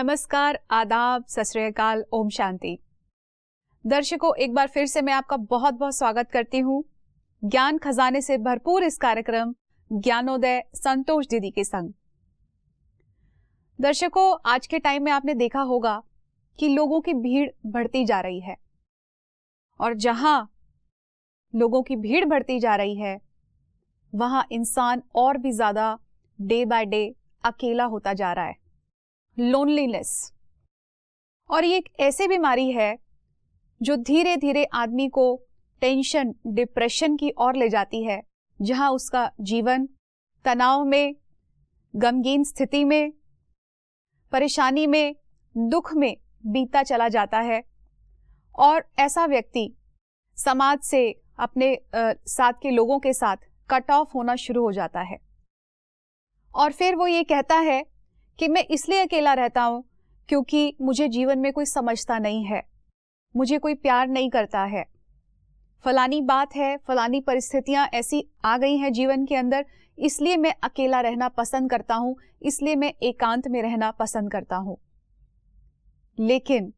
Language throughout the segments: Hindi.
नमस्कार आदाब सतरीकाल ओम शांति दर्शकों एक बार फिर से मैं आपका बहुत बहुत स्वागत करती हूँ ज्ञान खजाने से भरपूर इस कार्यक्रम ज्ञानोदय संतोष दीदी के संग दर्शकों आज के टाइम में आपने देखा होगा कि लोगों की भीड़ बढ़ती जा रही है और जहां लोगों की भीड़ बढ़ती जा रही है वहां इंसान और भी ज्यादा डे बाय डे अकेला होता जा रहा है लोनलीनेस और ये एक ऐसी बीमारी है जो धीरे धीरे आदमी को टेंशन डिप्रेशन की ओर ले जाती है जहां उसका जीवन तनाव में गमगीन स्थिति में परेशानी में दुख में बीता चला जाता है और ऐसा व्यक्ति समाज से अपने आ, साथ के लोगों के साथ कट ऑफ होना शुरू हो जाता है और फिर वो ये कहता है कि मैं इसलिए अकेला रहता हूं क्योंकि मुझे जीवन में कोई समझता नहीं है मुझे कोई प्यार नहीं करता है फलानी बात है फलानी परिस्थितियां ऐसी आ गई हैं जीवन के अंदर इसलिए मैं अकेला रहना पसंद करता हूं इसलिए मैं एकांत में रहना पसंद करता हूं लेकिन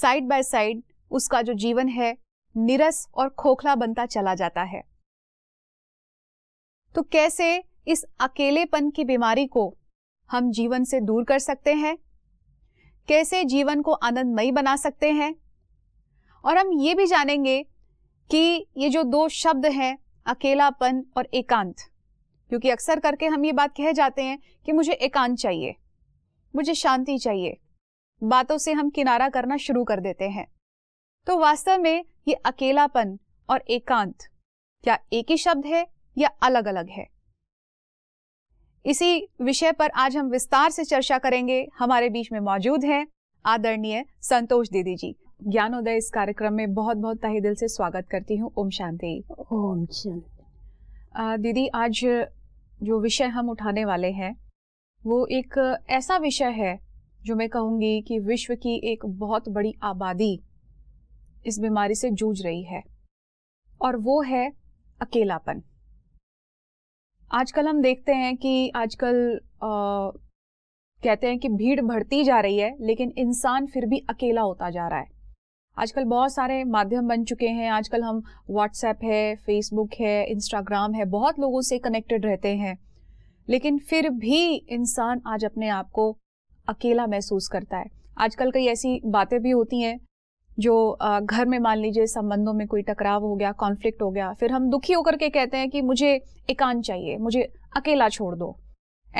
साइड बाय साइड उसका जो जीवन है निरस और खोखला बनता चला जाता है तो कैसे इस अकेलेपन की बीमारी को हम जीवन से दूर कर सकते हैं कैसे जीवन को आनंदमयी बना सकते हैं और हम ये भी जानेंगे कि ये जो दो शब्द हैं अकेलापन और एकांत क्योंकि अक्सर करके हम ये बात कह जाते हैं कि मुझे एकांत चाहिए मुझे शांति चाहिए बातों से हम किनारा करना शुरू कर देते हैं तो वास्तव में ये अकेलापन और एकांत क्या एक ही शब्द है या अलग अलग है इसी विषय पर आज हम विस्तार से चर्चा करेंगे हमारे बीच में मौजूद है आदरणीय संतोष दीदी जी ज्ञानोदय इस कार्यक्रम में बहुत बहुत तहे दिल से स्वागत करती हूँ ओम शांति ओम शांति दीदी आज जो विषय हम उठाने वाले हैं वो एक ऐसा विषय है जो मैं कहूंगी कि विश्व की एक बहुत बड़ी आबादी इस बीमारी से जूझ रही है और वो है अकेलापन आजकल हम देखते हैं कि आजकल आ, कहते हैं कि भीड़ बढ़ती जा रही है लेकिन इंसान फिर भी अकेला होता जा रहा है आजकल बहुत सारे माध्यम बन चुके हैं आजकल हम व्हाट्सएप है फेसबुक है इंस्टाग्राम है बहुत लोगों से कनेक्टेड रहते हैं लेकिन फिर भी इंसान आज अपने आप को अकेला महसूस करता है आजकल कई ऐसी बातें भी होती हैं जो घर में मान लीजिए संबंधों में कोई टकराव हो गया कॉन्फ्लिक्ट हो गया फिर हम दुखी होकर के कहते हैं कि मुझे एकांत चाहिए मुझे अकेला छोड़ दो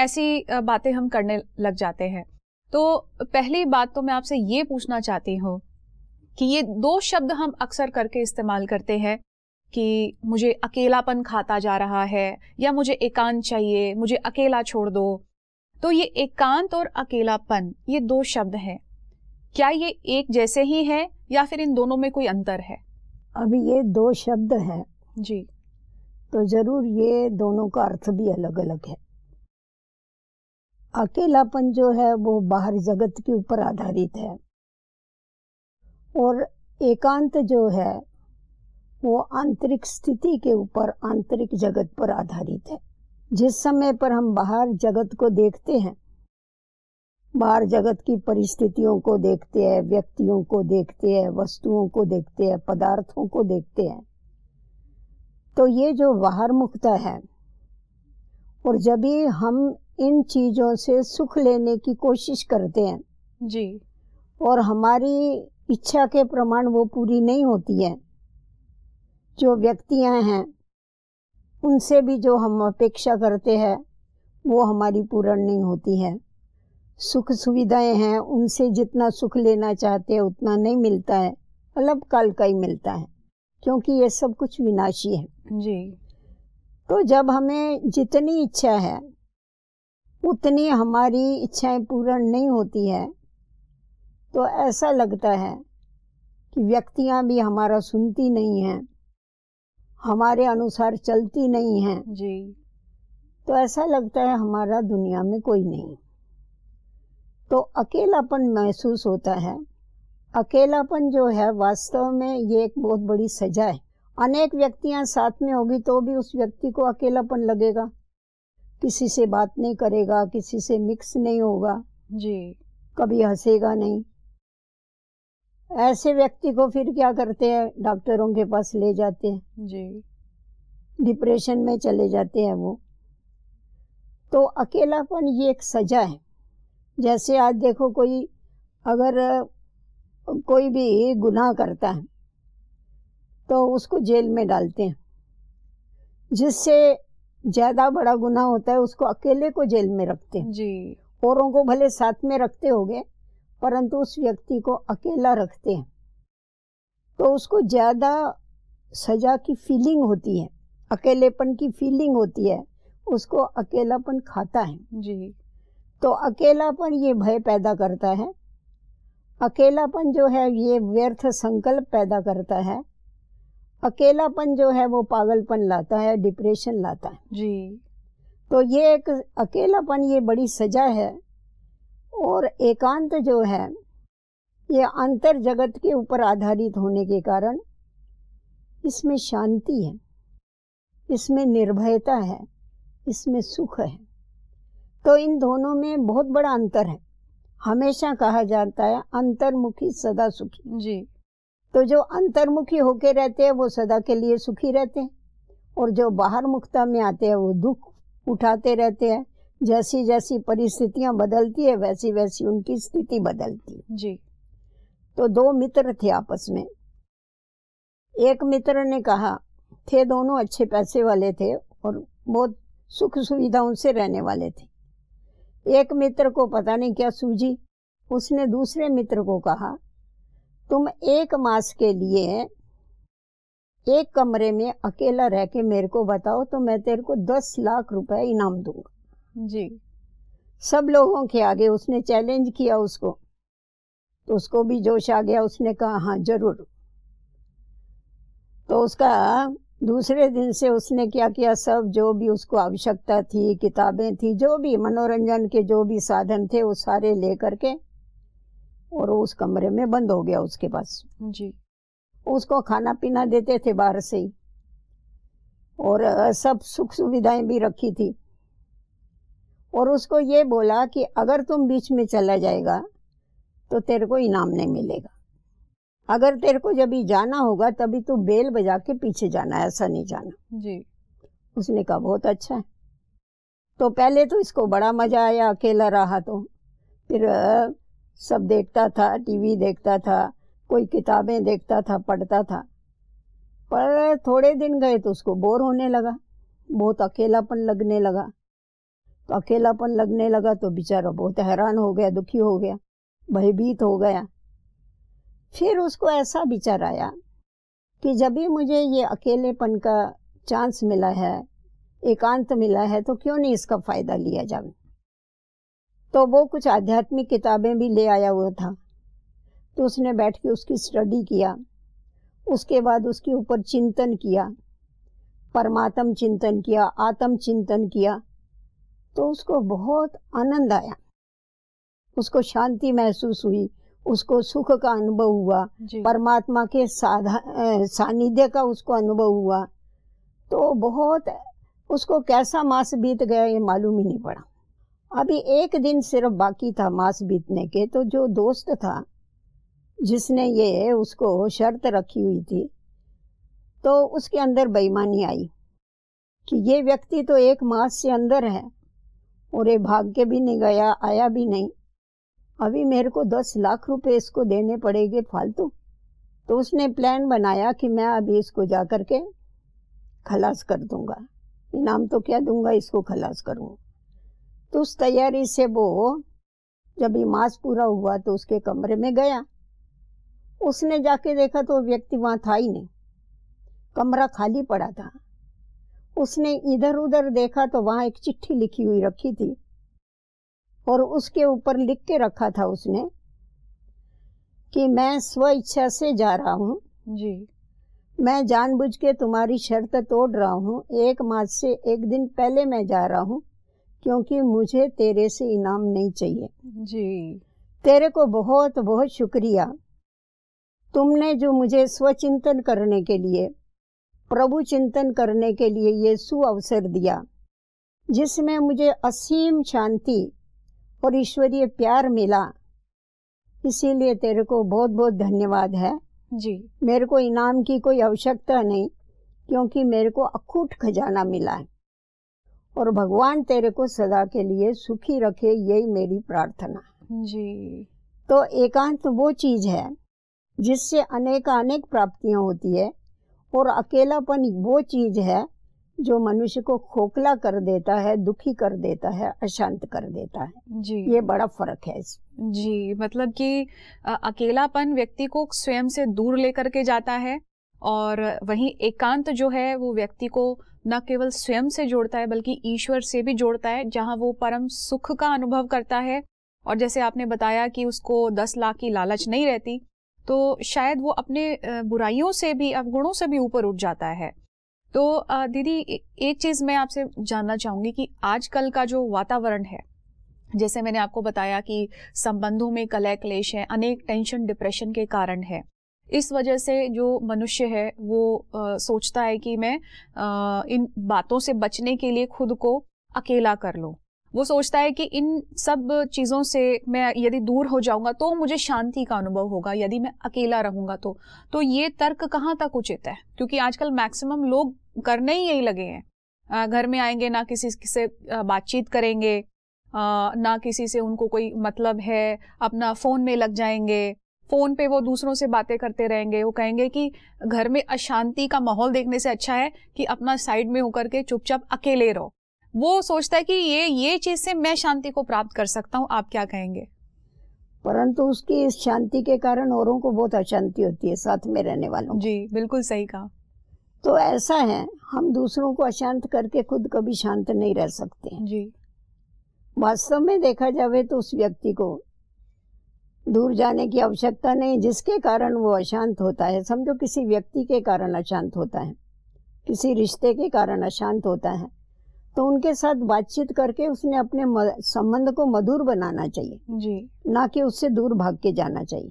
ऐसी बातें हम करने लग जाते हैं तो पहली बात तो मैं आपसे ये पूछना चाहती हूँ कि ये दो शब्द हम अक्सर करके इस्तेमाल करते हैं कि मुझे अकेलापन खाता जा रहा है या मुझे एकांत चाहिए मुझे अकेला छोड़ दो तो ये एकांत और अकेलापन ये दो शब्द हैं क्या ये एक जैसे ही हैं या फिर इन दोनों में कोई अंतर है अभी ये दो शब्द हैं जी तो ज़रूर ये दोनों का अर्थ भी अलग अलग है अकेलापन जो है वो बाहर जगत के ऊपर आधारित है और एकांत जो है वो आंतरिक स्थिति के ऊपर आंतरिक जगत पर आधारित है जिस समय पर हम बाहर जगत को देखते हैं बाहर जगत की परिस्थितियों को देखते हैं व्यक्तियों को देखते हैं वस्तुओं को देखते हैं पदार्थों को देखते हैं तो ये जो बाहर मुखता है और जब भी हम इन चीज़ों से सुख लेने की कोशिश करते हैं जी और हमारी इच्छा के प्रमाण वो पूरी नहीं होती है जो व्यक्तियां हैं उनसे भी जो हम अपेक्षा करते हैं वो हमारी पूर्ण नहीं होती है सुख सुविधाएं हैं उनसे जितना सुख लेना चाहते हैं उतना नहीं मिलता है मतलब कल का ही मिलता है क्योंकि ये सब कुछ विनाशी है जी तो जब हमें जितनी इच्छा है उतनी हमारी इच्छाएं पूर्ण नहीं होती है तो ऐसा लगता है कि व्यक्तियां भी हमारा सुनती नहीं हैं हमारे अनुसार चलती नहीं हैं जी तो ऐसा लगता है हमारा दुनिया में कोई नहीं तो अकेलापन महसूस होता है अकेलापन जो है वास्तव में ये एक बहुत बड़ी सजा है अनेक व्यक्तियां साथ में होगी तो भी उस व्यक्ति को अकेलापन लगेगा किसी से बात नहीं करेगा किसी से मिक्स नहीं होगा जी कभी हंसेगा नहीं ऐसे व्यक्ति को फिर क्या करते हैं डॉक्टरों के पास ले जाते हैं जी डिप्रेशन में चले जाते हैं वो तो अकेलापन ये एक सजा है जैसे आज देखो कोई अगर कोई भी गुनाह करता है तो उसको जेल में डालते हैं जिससे ज़्यादा बड़ा गुनाह होता है उसको अकेले को जेल में रखते हैं जी औरों को भले साथ में रखते होंगे परंतु उस व्यक्ति को अकेला रखते हैं तो उसको ज़्यादा सजा की फीलिंग होती है अकेलेपन की फीलिंग होती है उसको अकेलापन खाता है जी तो अकेलापन ये भय पैदा करता है अकेलापन जो है ये व्यर्थ संकल्प पैदा करता है अकेलापन जो है वो पागलपन लाता है डिप्रेशन लाता है जी तो ये एक अकेलापन ये बड़ी सजा है और एकांत जो है ये अंतर जगत के ऊपर आधारित होने के कारण इसमें शांति है इसमें निर्भयता है इसमें सुख है तो इन दोनों में बहुत बड़ा अंतर है हमेशा कहा जाता है अंतर्मुखी सदा सुखी जी तो जो अंतर्मुखी होके रहते हैं वो सदा के लिए सुखी रहते हैं और जो बाहर मुखता में आते हैं वो दुख उठाते रहते हैं जैसी जैसी परिस्थितियां बदलती है वैसी वैसी उनकी स्थिति बदलती है जी तो दो मित्र थे आपस में एक मित्र ने कहा थे दोनों अच्छे पैसे वाले थे और बहुत सुख सुविधाओं से रहने वाले थे एक मित्र को पता नहीं क्या सूझी उसने दूसरे मित्र को कहा तुम एक मास के लिए एक कमरे में अकेला रह के मेरे को बताओ तो मैं तेरे को दस लाख रुपए इनाम दूंगा जी सब लोगों के आगे उसने चैलेंज किया उसको तो उसको भी जोश आ गया उसने कहा हाँ जरूर तो उसका दूसरे दिन से उसने क्या किया सब जो भी उसको आवश्यकता थी किताबें थी जो भी मनोरंजन के जो भी साधन थे वो सारे ले करके और उस कमरे में बंद हो गया उसके पास जी उसको खाना पीना देते थे बाहर से ही और सब सुख सुविधाएं भी रखी थी और उसको ये बोला कि अगर तुम बीच में चला जाएगा तो तेरे को इनाम नहीं मिलेगा अगर तेरे को जब जाना होगा तभी तू बेल बजा के पीछे जाना है ऐसा नहीं जाना जी उसने कहा बहुत अच्छा है तो पहले तो इसको बड़ा मज़ा आया अकेला रहा तो फिर सब देखता था टीवी देखता था कोई किताबें देखता था पढ़ता था पर थोड़े दिन गए तो उसको बोर होने लगा बहुत अकेलापन लगने लगा तो अकेलापन लगने लगा तो बेचारा बहुत हैरान हो गया दुखी हो गया भयभीत हो गया फिर उसको ऐसा विचार आया कि जब भी मुझे ये अकेलेपन का चांस मिला है एकांत मिला है तो क्यों नहीं इसका फ़ायदा लिया जाए तो वो कुछ आध्यात्मिक किताबें भी ले आया हुआ था तो उसने बैठ के उसकी स्टडी किया उसके बाद उसके ऊपर चिंतन किया परमात्म चिंतन किया आत्म चिंतन किया तो उसको बहुत आनंद आया उसको शांति महसूस हुई उसको सुख का अनुभव हुआ परमात्मा के साधा सानिध्य का उसको अनुभव हुआ तो बहुत उसको कैसा मास बीत गया ये मालूम ही नहीं पड़ा अभी एक दिन सिर्फ बाकी था मास बीतने के तो जो दोस्त था जिसने ये उसको शर्त रखी हुई थी तो उसके अंदर बेईमानी आई कि ये व्यक्ति तो एक मास से अंदर है और ये भाग के भी नहीं गया आया भी नहीं अभी मेरे को दस लाख रुपए इसको देने पड़ेंगे फालतू तो उसने प्लान बनाया कि मैं अभी इसको जा कर के खलास कर दूंगा इनाम तो क्या दूंगा इसको खलास करूँ तो उस तैयारी से वो जब ये मास पूरा हुआ तो उसके कमरे में गया उसने जाके देखा तो व्यक्ति वहाँ था ही नहीं कमरा खाली पड़ा था उसने इधर उधर देखा तो वहाँ एक चिट्ठी लिखी हुई रखी थी और उसके ऊपर लिख के रखा था उसने कि मैं स्व इच्छा से जा रहा हूँ जी मैं जानबूझ के तुम्हारी शर्त तोड़ रहा हूँ एक मास से एक दिन पहले मैं जा रहा हूँ क्योंकि मुझे तेरे से इनाम नहीं चाहिए जी तेरे को बहुत बहुत शुक्रिया तुमने जो मुझे स्वचिंतन करने के लिए प्रभु चिंतन करने के लिए ये सुअवसर दिया जिसमें मुझे असीम शांति और ईश्वरीय प्यार मिला इसीलिए तेरे को बहुत बहुत धन्यवाद है जी मेरे को इनाम की कोई आवश्यकता नहीं क्योंकि मेरे को अखूट खजाना मिला है और भगवान तेरे को सदा के लिए सुखी रखे यही मेरी प्रार्थना जी तो एकांत वो चीज है जिससे अनेक अनेक प्राप्तियां होती है और अकेलापन वो चीज है जो मनुष्य को खोखला कर देता है दुखी कर देता है अशांत कर देता है जी ये बड़ा फर्क है जी मतलब कि अकेलापन व्यक्ति को स्वयं से दूर लेकर के जाता है और वहीं एकांत जो है वो व्यक्ति को न केवल स्वयं से जोड़ता है बल्कि ईश्वर से भी जोड़ता है जहाँ वो परम सुख का अनुभव करता है और जैसे आपने बताया कि उसको दस लाख की लालच नहीं रहती तो शायद वो अपने बुराइयों से भी अवगुणों से भी ऊपर उठ जाता है तो दीदी एक चीज़ मैं आपसे जानना चाहूंगी कि आजकल का जो वातावरण है जैसे मैंने आपको बताया कि संबंधों में कलह क्लेश है अनेक टेंशन डिप्रेशन के कारण है इस वजह से जो मनुष्य है वो आ, सोचता है कि मैं आ, इन बातों से बचने के लिए खुद को अकेला कर लूँ वो सोचता है कि इन सब चीज़ों से मैं यदि दूर हो जाऊंगा तो मुझे शांति का अनुभव होगा यदि मैं अकेला रहूंगा तो तो ये तर्क कहाँ तक उचित है क्योंकि आजकल मैक्सिमम लोग करने ही यही लगे हैं घर में आएंगे ना किसी से बातचीत करेंगे ना किसी से उनको कोई मतलब है अपना फ़ोन में लग जाएंगे फ़ोन पे वो दूसरों से बातें करते रहेंगे वो कहेंगे कि घर में अशांति का माहौल देखने से अच्छा है कि अपना साइड में होकर के चुपचाप अकेले रहो वो सोचता है कि ये ये चीज़ से मैं शांति को प्राप्त कर सकता हूँ आप क्या कहेंगे परंतु उसकी इस शांति के कारण औरों को बहुत अशांति होती है साथ में रहने वालों जी बिल्कुल सही कहा तो ऐसा है हम दूसरों को अशांत करके खुद कभी शांत नहीं रह सकते जी वास्तव में देखा जावे तो उस व्यक्ति को दूर जाने की आवश्यकता नहीं जिसके कारण वो अशांत होता है समझो किसी व्यक्ति के कारण अशांत होता है किसी रिश्ते के कारण अशांत होता है तो उनके साथ बातचीत करके उसने अपने संबंध को मधुर बनाना चाहिए जी ना कि उससे दूर भाग के जाना चाहिए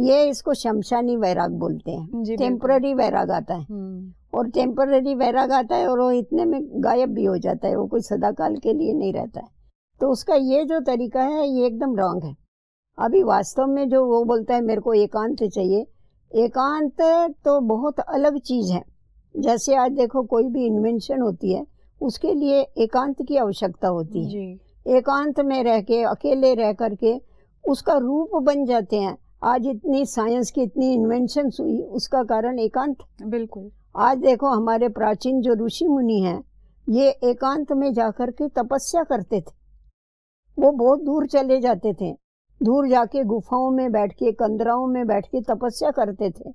ये इसको शमशानी वैराग बोलते हैं टेम्पररी वैराग आता है हम्म। और टेम्पररी वैराग आता है और वो इतने में गायब भी हो जाता है वो कोई सदाकाल के लिए नहीं रहता है तो उसका ये जो तरीका है ये एकदम रॉन्ग है अभी वास्तव में जो वो बोलता है मेरे को एकांत चाहिए एकांत तो बहुत अलग चीज़ है जैसे आज देखो कोई भी इन्वेंशन होती है उसके लिए एकांत की आवश्यकता होती है एकांत में रह के अकेले रह करके उसका रूप बन जाते हैं आज इतनी साइंस की इतनी इन्वेंशन हुई उसका कारण एकांत बिल्कुल आज देखो हमारे प्राचीन जो ऋषि मुनि हैं ये एकांत में जाकर के तपस्या करते थे वो बहुत दूर चले जाते थे दूर जाके गुफाओं में बैठ के कंदराओं में बैठ के तपस्या करते थे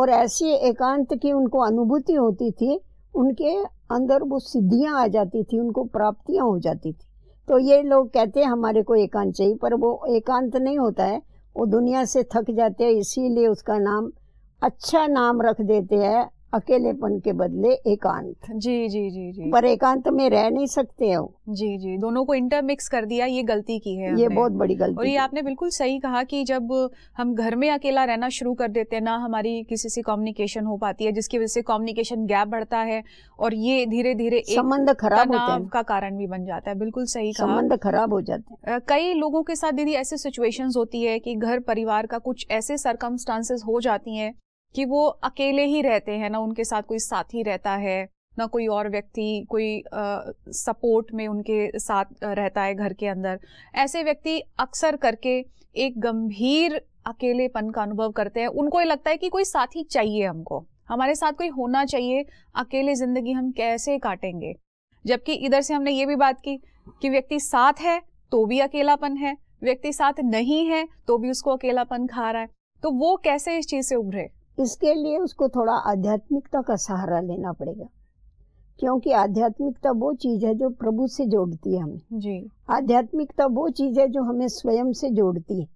और ऐसी एकांत की उनको अनुभूति होती थी उनके अंदर वो सिद्धियां आ जाती थी उनको प्राप्तियां हो जाती थी तो ये लोग कहते हैं हमारे को एकांत चाहिए पर वो एकांत नहीं होता है वो दुनिया से थक जाते हैं इसीलिए उसका नाम अच्छा नाम रख देते हैं अकेलेपन के बदले एकांत जी जी जी जी पर एकांत में रह नहीं सकते हो जी जी दोनों को इंटरमिक्स कर दिया ये गलती की है ये बहुत बड़ी गलती और ये आपने बिल्कुल सही कहा कि जब हम घर में अकेला रहना शुरू कर देते हैं ना हमारी किसी से कम्युनिकेशन हो पाती है जिसकी वजह से कम्युनिकेशन गैप बढ़ता है और ये धीरे धीरे संबंध खराब का कारण भी बन जाता है बिल्कुल सही कहा संबंध खराब हो जाते हैं कई लोगों के साथ दीदी ऐसे सिचुएशन होती है कि घर परिवार का कुछ ऐसे सरकमस्टांसेस हो जाती है कि वो अकेले ही रहते हैं ना उनके साथ कोई साथी रहता है ना कोई और व्यक्ति कोई सपोर्ट में उनके साथ रहता है घर के अंदर ऐसे व्यक्ति अक्सर करके एक गंभीर अकेलेपन का अनुभव करते हैं उनको ये लगता है कि कोई साथी चाहिए हमको हमारे साथ कोई होना चाहिए अकेले ज़िंदगी हम कैसे काटेंगे जबकि इधर से हमने ये भी बात की कि व्यक्ति साथ है तो भी अकेलापन है व्यक्ति साथ नहीं है तो भी उसको अकेलापन खा रहा है तो वो कैसे इस चीज़ से उभरे इसके लिए उसको थोड़ा आध्यात्मिकता का सहारा लेना पड़ेगा क्योंकि आध्यात्मिकता वो चीज़ है जो प्रभु से जोड़ती है हमें जी आध्यात्मिकता वो चीज़ है जो हमें स्वयं से जोड़ती है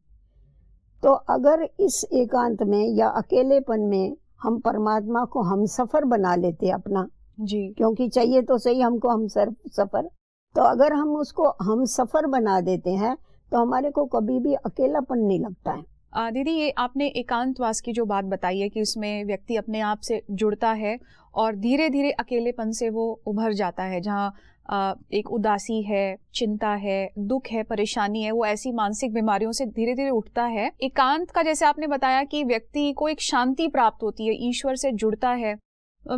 तो अगर इस एकांत में या अकेलेपन में हम परमात्मा को हम सफ़र बना लेते अपना जी क्योंकि चाहिए तो सही हमको हम सर सफ़र तो अगर हम उसको हम सफ़र बना देते हैं तो हमारे को कभी भी अकेलापन नहीं लगता है दीदी ये आपने एकांतवास की जो बात बताई है कि उसमें व्यक्ति अपने आप से जुड़ता है और धीरे धीरे अकेलेपन से वो उभर जाता है जहाँ एक उदासी है चिंता है दुख है परेशानी है वो ऐसी मानसिक बीमारियों से धीरे धीरे उठता है एकांत का जैसे आपने बताया कि व्यक्ति को एक शांति प्राप्त होती है ईश्वर से जुड़ता है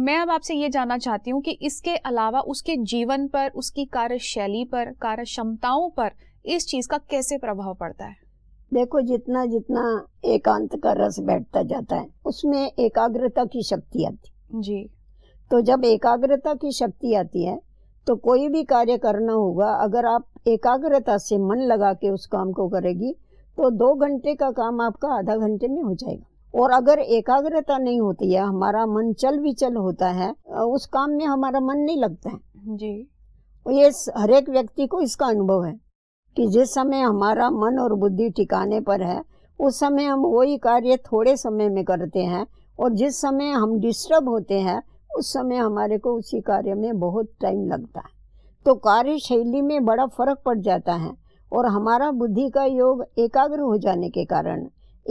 मैं अब आपसे ये जानना चाहती हूँ कि इसके अलावा उसके जीवन पर उसकी कार्यशैली पर कार्य क्षमताओं पर इस चीज़ का कैसे प्रभाव पड़ता है देखो जितना जितना एकांत का रस बैठता जाता है उसमें एकाग्रता की शक्ति आती जी तो जब एकाग्रता की शक्ति आती है तो कोई भी कार्य करना होगा अगर आप एकाग्रता से मन लगा के उस काम को करेगी तो दो घंटे का काम आपका आधा घंटे में हो जाएगा और अगर एकाग्रता नहीं होती है हमारा मन चल विचल होता है उस काम में हमारा मन नहीं लगता है जी ये हर एक व्यक्ति को इसका अनुभव है कि जिस समय हमारा मन और बुद्धि ठिकाने पर है उस समय हम वही कार्य थोड़े समय में करते हैं और जिस समय हम डिस्टर्ब होते हैं उस समय हमारे को उसी कार्य में बहुत टाइम लगता है तो कार्यशैली में बड़ा फर्क पड़ जाता है और हमारा बुद्धि का योग एकाग्र हो जाने के कारण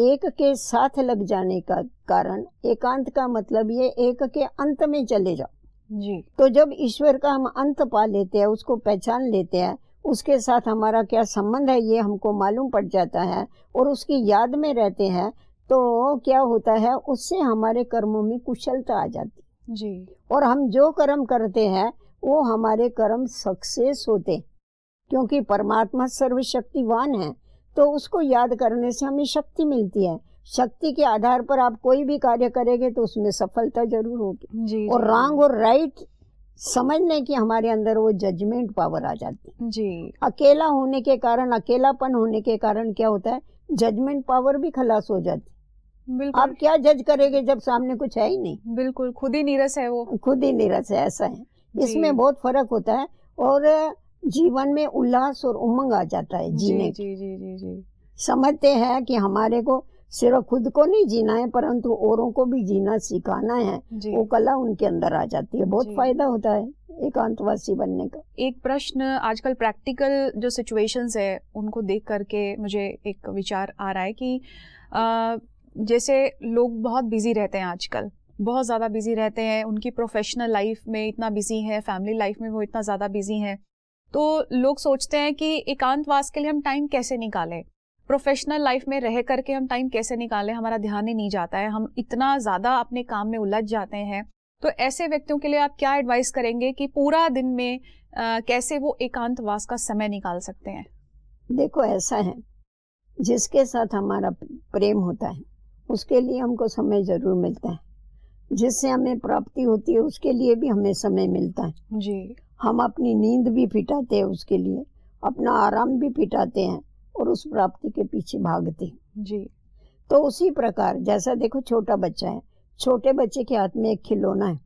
एक के साथ लग जाने का कारण एकांत का मतलब ये एक के अंत में चले जाओ जी तो जब ईश्वर का हम अंत पा लेते हैं उसको पहचान लेते हैं उसके साथ हमारा क्या संबंध है ये हमको मालूम पड़ जाता है और उसकी याद में रहते हैं तो क्या होता है उससे हमारे कर्मों में कुशलता आ जाती जी और हम जो कर्म करते हैं वो हमारे कर्म सक्सेस होते क्योंकि परमात्मा सर्वशक्तिवान है तो उसको याद करने से हमें शक्ति मिलती है शक्ति के आधार पर आप कोई भी कार्य करेंगे तो उसमें सफलता जरूर होगी और रॉन्ग और राइट समझ लें की हमारे अंदर वो जजमेंट पावर आ जाती है जी अकेला होने के कारण अकेलापन होने के कारण क्या होता है जजमेंट पावर भी खलास हो जाती बिल्कुल आप क्या जज करेंगे जब सामने कुछ है ही नहीं बिल्कुल खुद ही नीरस है वो खुद ही नीरस है ऐसा है इसमें बहुत फर्क होता है और जीवन में उल्लास और उमंग आ जाता है जीने जी, जी, जी, जी, जी। समझते हैं कि हमारे को सिर्फ खुद को नहीं जीना है परंतु औरों को भी जीना सिखाना है वो कला उनके अंदर आ जाती है बहुत फायदा होता है एकांतवासी बनने का एक प्रश्न आजकल प्रैक्टिकल जो सिचुएशंस है उनको देख करके मुझे एक विचार आ रहा है कि आ, जैसे लोग बहुत बिजी रहते हैं आजकल बहुत ज़्यादा बिजी रहते हैं उनकी प्रोफेशनल लाइफ में इतना बिजी है फैमिली लाइफ में वो इतना ज़्यादा बिजी है तो लोग सोचते हैं कि एकांतवास के लिए हम टाइम कैसे निकालें प्रोफेशनल लाइफ में रह करके हम टाइम कैसे निकालें हमारा ध्यान ही नहीं जाता है हम इतना ज़्यादा अपने काम में उलझ जाते हैं तो ऐसे व्यक्तियों के लिए आप क्या एडवाइस करेंगे कि पूरा दिन में आ, कैसे वो एकांतवास का समय निकाल सकते हैं देखो ऐसा है जिसके साथ हमारा प्रेम होता है उसके लिए हमको समय जरूर मिलता है जिससे हमें प्राप्ति होती है उसके लिए भी हमें समय मिलता है जी हम अपनी नींद भी फिटाते हैं उसके लिए अपना आराम भी फिटाते हैं और उस प्राप्ति के पीछे भागते जी तो उसी प्रकार जैसा देखो छोटा बच्चा है छोटे बच्चे के हाथ में एक खिलौना है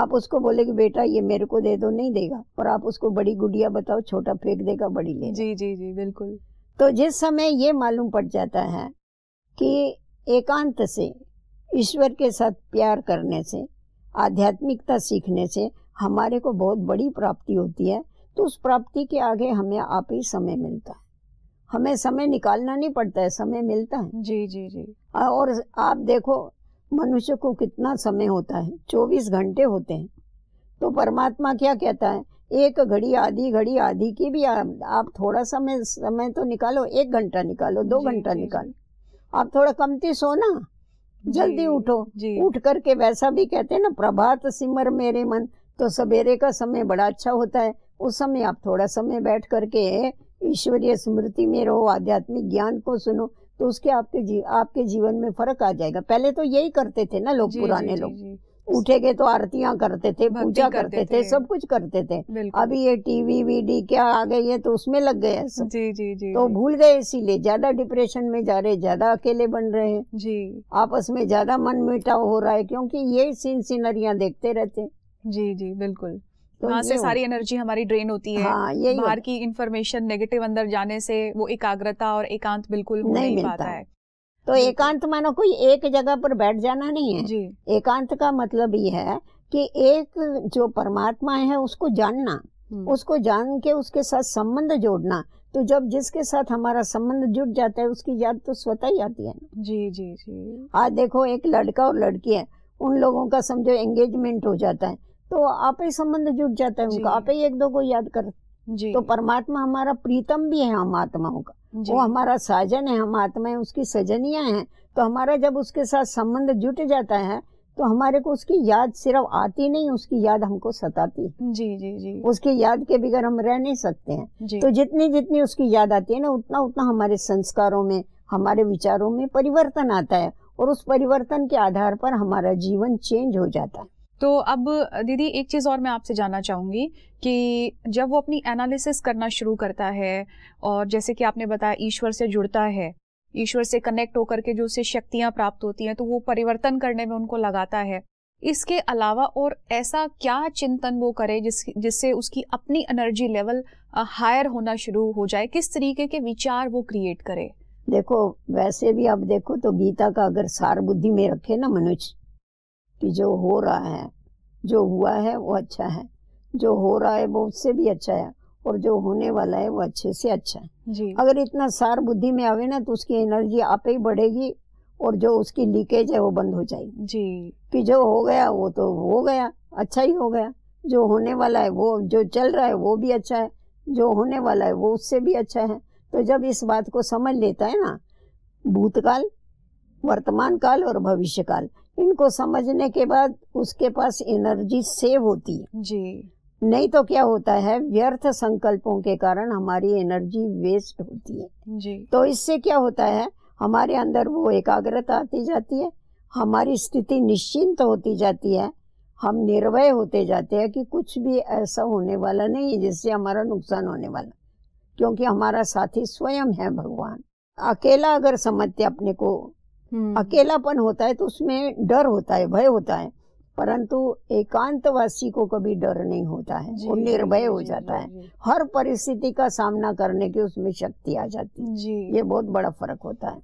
आप उसको बोले कि बेटा ये मेरे को दे दो नहीं देगा और आप उसको बड़ी गुड़िया बताओ छोटा फेंक देगा बड़ी ले जी जी जी बिल्कुल तो जिस समय ये मालूम पड़ जाता है कि एकांत से ईश्वर के साथ प्यार करने से आध्यात्मिकता सीखने से हमारे को बहुत बड़ी प्राप्ति होती है तो उस प्राप्ति के आगे हमें आप ही समय मिलता है हमें समय निकालना नहीं पड़ता है समय मिलता है जी जी जी और आप देखो मनुष्य को कितना समय होता है चौबीस घंटे होते हैं तो परमात्मा क्या कहता है एक घड़ी आधी घड़ी आधी की भी आ, आप थोड़ा समय समय तो निकालो एक घंटा निकालो दो घंटा निकालो आप थोड़ा कमती सो ना जल्दी उठो उठ करके वैसा भी कहते हैं ना प्रभात सिमर मेरे मन तो सवेरे का समय बड़ा अच्छा होता है उस समय आप थोड़ा समय बैठ करके ईश्वरीय स्मृति में रहो आध्यात्मिक ज्ञान को सुनो तो उसके आपके जी, आपके जीवन में फर्क आ जाएगा पहले तो यही करते थे ना लोग पुराने लोग उठे गए तो आरतियां करते थे पूजा करते, करते थे, थे सब कुछ करते थे अभी ये टीवी वीडी क्या आ गई है तो उसमें लग गए जी जी जी तो भूल गए इसीलिए ज्यादा डिप्रेशन में जा रहे ज्यादा अकेले बन रहे हैं जी आपस में ज्यादा मन मिटाव हो रहा है क्योंकि यही सीन सीनरिया देखते रहते जी जी बिल्कुल वहाँ से सारी एनर्जी हमारी ड्रेन होती है हाँ, यही बाहर की इंफॉर्मेशन नेगेटिव अंदर जाने से वो एकाग्रता और एकांत बिल्कुल नहीं, नहीं, मिलता पाता है तो एकांत मानो कोई एक जगह पर बैठ जाना नहीं है जी एकांत का मतलब ये है कि एक जो परमात्मा है उसको जानना हम्म। उसको जान के उसके साथ संबंध जोड़ना तो जब जिसके साथ हमारा संबंध जुट जाता है उसकी याद तो स्वतः ही आती है ना जी जी जी आज देखो एक लड़का और लड़की है उन लोगों का समझो एंगेजमेंट हो जाता है तो आप ही संबंध जुट जाता है उनका आप ही एक दो को याद कर जी। तो परमात्मा हमारा प्रीतम भी है हम आत्माओं का वो हमारा साजन है हम आत्मा है उसकी सजनिया हैं तो हमारा जब उसके साथ संबंध जुट जाता है तो हमारे को उसकी याद सिर्फ आती नहीं उसकी याद हमको सताती है जी जी जी उसकी याद के बिगैर हम रह नहीं सकते हैं तो जितनी जितनी उसकी याद आती है ना उतना उतना हमारे संस्कारों में हमारे विचारों में परिवर्तन आता है और उस परिवर्तन के आधार पर हमारा जीवन चेंज हो जाता है तो अब दीदी एक चीज़ और मैं आपसे जानना चाहूँगी कि जब वो अपनी एनालिसिस करना शुरू करता है और जैसे कि आपने बताया ईश्वर से जुड़ता है ईश्वर से कनेक्ट होकर के जो उसे शक्तियाँ प्राप्त होती हैं तो वो परिवर्तन करने में उनको लगाता है इसके अलावा और ऐसा क्या चिंतन वो करे जिस जिससे उसकी अपनी एनर्जी लेवल हायर होना शुरू हो जाए किस तरीके के विचार वो क्रिएट करे देखो वैसे भी आप देखो तो गीता का अगर सार बुद्धि में रखे ना मनुष्य कि जो हो रहा है जो हुआ है वो अच्छा है जो हो रहा है वो उससे भी अच्छा है और जो होने वाला है वो अच्छे से अच्छा है जी। अगर इतना सार बुद्धि में आवे ना तो उसकी एनर्जी आप ही बढ़ेगी और जो उसकी लीकेज है वो बंद हो जाएगी जी कि जो हो गया वो तो हो गया अच्छा ही हो गया जो होने वाला है वो जो चल रहा है वो भी अच्छा है जो होने वाला है वो उससे भी अच्छा है तो जब इस बात को समझ लेता है ना भूतकाल वर्तमान काल और भविष्य काल इनको समझने के बाद उसके पास एनर्जी सेव होती है जी नहीं तो क्या होता है व्यर्थ संकल्पों के कारण हमारी एनर्जी वेस्ट होती है जी तो इससे क्या होता है हमारे अंदर वो एकाग्रता आती जाती है हमारी स्थिति निश्चिंत होती जाती है हम निर्भय होते जाते हैं कि कुछ भी ऐसा होने वाला नहीं है जिससे हमारा नुकसान होने वाला क्योंकि हमारा साथी स्वयं है भगवान अकेला अगर समझते अपने को हम्म। अकेलापन होता है तो उसमें डर होता है भय होता है परंतु एकांतवासी को कभी डर नहीं होता है वो निर्भय हो जाता जी, है हर परिस्थिति का सामना करने की उसमें शक्ति आ जाती है ये बहुत बड़ा फर्क होता है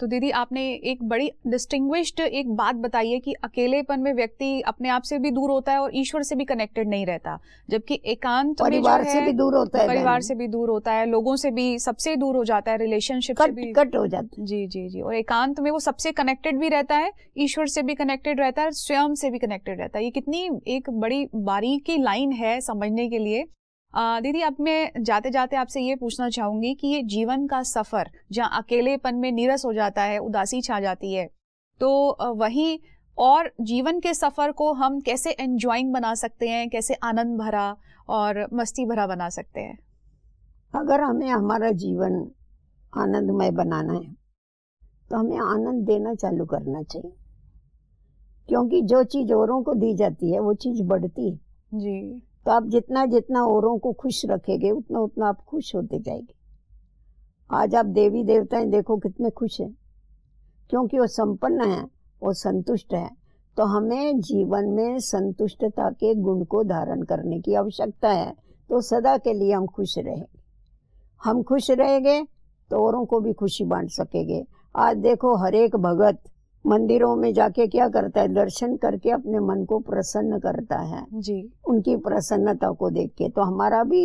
तो दीदी आपने एक बड़ी डिस्टिंग्विश्ड एक बात बताई है कि अकेलेपन में व्यक्ति अपने आप से भी दूर होता है और ईश्वर से भी कनेक्टेड नहीं रहता जबकि एकांत परिवार से भी दूर होता है परिवार से भी दूर होता है लोगों से भी सबसे दूर हो जाता है रिलेशनशिप से भी कट हो जाता है जी जी जी और एकांत में वो सबसे कनेक्टेड भी रहता है ईश्वर से भी कनेक्टेड रहता है स्वयं से भी कनेक्टेड रहता है ये कितनी एक बड़ी बारीकी लाइन है समझने के लिए दीदी अब मैं जाते जाते आपसे ये पूछना चाहूंगी कि ये जीवन का सफर जहाँ अकेलेपन में नीरस हो जाता है उदासी छा जाती है तो वही और जीवन के सफर को हम कैसे एंजॉइंग बना सकते हैं कैसे आनंद भरा और मस्ती भरा बना सकते हैं अगर हमें हमारा जीवन आनंदमय बनाना है तो हमें आनंद देना चालू करना चाहिए क्योंकि जो चीज औरों को दी जाती है वो चीज बढ़ती है जी तो आप जितना जितना औरों को खुश रखेंगे उतना उतना आप खुश होते जाएंगे आज आप देवी देवताएं देखो कितने खुश हैं क्योंकि वो संपन्न है वो संतुष्ट है तो हमें जीवन में संतुष्टता के गुण को धारण करने की आवश्यकता है तो सदा के लिए हम खुश रहेंगे हम खुश रहेंगे तो औरों को भी खुशी बांट सकेंगे आज देखो हर एक भगत मंदिरों में जाके क्या करता है दर्शन करके अपने मन को प्रसन्न करता है जी उनकी प्रसन्नता को देख के तो हमारा भी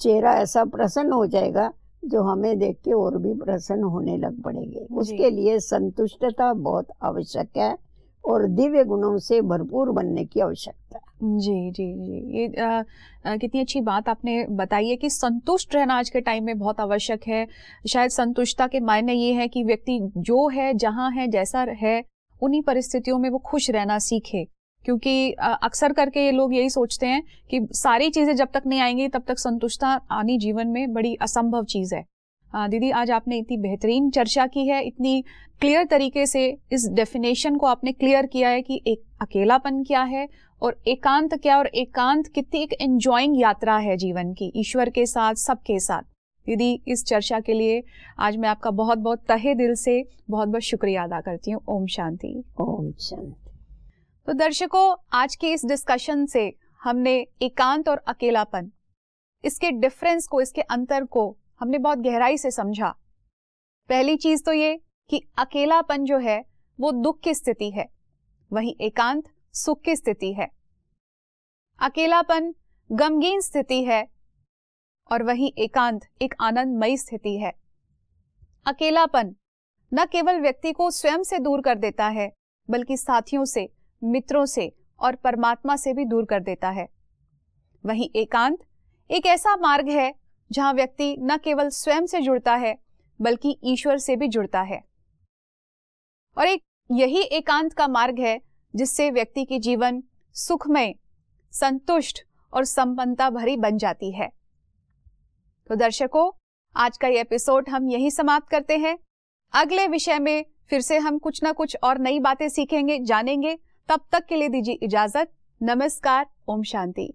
चेहरा ऐसा प्रसन्न हो जाएगा जो हमें देख के और भी प्रसन्न होने लग पड़ेंगे उसके लिए संतुष्टता बहुत आवश्यक है और दिव्य गुणों से भरपूर बनने की आवश्यकता है जी जी जी ये आ, आ, कितनी अच्छी बात आपने बताई है कि संतुष्ट रहना आज के टाइम में बहुत आवश्यक है शायद संतुष्टता के मायने ये है कि व्यक्ति जो है जहाँ है जैसा है उन्हीं परिस्थितियों में वो खुश रहना सीखे क्योंकि अक्सर करके ये लोग यही सोचते हैं कि सारी चीज़ें जब तक नहीं आएंगी तब तक संतुष्टता आनी जीवन में बड़ी असंभव चीज़ है दीदी आज आपने इतनी बेहतरीन चर्चा की है इतनी क्लियर तरीके से इस डेफिनेशन को आपने क्लियर किया है कि एक अकेलापन क्या है और एकांत क्या और एकांत कितनी एक एंजॉइंग यात्रा है जीवन की ईश्वर के साथ सबके साथ दीदी इस चर्चा के लिए आज मैं आपका बहुत बहुत तहे दिल से बहुत बहुत शुक्रिया अदा करती हूँ ओम शांति ओम शांति तो दर्शकों आज के इस डिस्कशन से हमने एकांत और अकेलापन इसके डिफरेंस को इसके अंतर को हमने बहुत गहराई से समझा पहली चीज तो ये कि अकेलापन जो है वो दुख की स्थिति है वही एकांत सुख की स्थिति है अकेलापन गमगीन स्थिति है और वही एकांत एक आनंदमयी स्थिति है अकेलापन न केवल व्यक्ति को स्वयं से दूर कर देता है बल्कि साथियों से मित्रों से और परमात्मा से भी दूर कर देता है वही एकांत एक ऐसा मार्ग है जहां व्यक्ति न केवल स्वयं से जुड़ता है बल्कि ईश्वर से भी जुड़ता है और एक यही एकांत का मार्ग है जिससे व्यक्ति की जीवन सुखमय संतुष्ट और संपन्नता भरी बन जाती है तो दर्शकों आज का ये एपिसोड हम यही समाप्त करते हैं अगले विषय में फिर से हम कुछ ना कुछ और नई बातें सीखेंगे जानेंगे तब तक के लिए दीजिए इजाजत नमस्कार ओम शांति